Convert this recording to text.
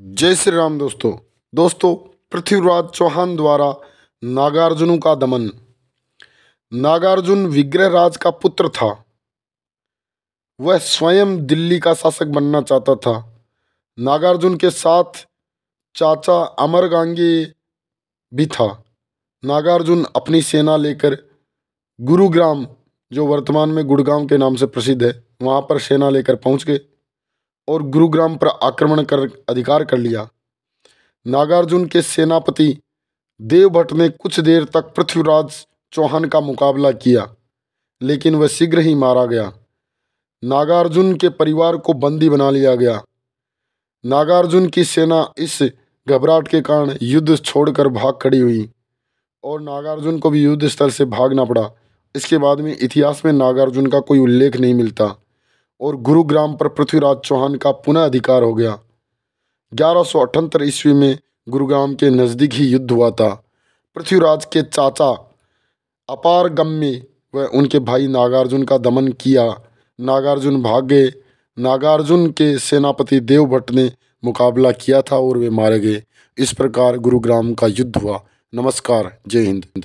जय श्री राम दोस्तों दोस्तों पृथ्वीराज चौहान द्वारा नागार्जुन का दमन नागार्जुन विग्रहराज का पुत्र था वह स्वयं दिल्ली का शासक बनना चाहता था नागार्जुन के साथ चाचा अमर गांगे भी था नागार्जुन अपनी सेना लेकर गुरुग्राम जो वर्तमान में गुड़गांव के नाम से प्रसिद्ध है वहाँ पर सेना लेकर पहुँच गए और गुरुग्राम पर आक्रमण कर अधिकार कर लिया नागार्जुन के सेनापति देवभट्ट ने कुछ देर तक पृथ्वीराज चौहान का मुकाबला किया लेकिन वह शीघ्र ही मारा गया नागार्जुन के परिवार को बंदी बना लिया गया नागार्जुन की सेना इस घबराहट के कारण युद्ध छोड़कर भाग खड़ी हुई और नागार्जुन को भी युद्ध स्थल से भागना पड़ा इसके बाद में इतिहास में नागार्जुन का कोई उल्लेख नहीं मिलता और गुरुग्राम पर पृथ्वीराज चौहान का पुनः अधिकार हो गया ग्यारह ईस्वी में गुरुग्राम के नज़दीक ही युद्ध हुआ था पृथ्वीराज के चाचा अपार गम्य व उनके भाई नागार्जुन का दमन किया नागार्जुन भाग गए नागार्जुन के सेनापति देवभट्ट ने मुकाबला किया था और वे मारे गए इस प्रकार गुरुग्राम का युद्ध हुआ नमस्कार जय हिंद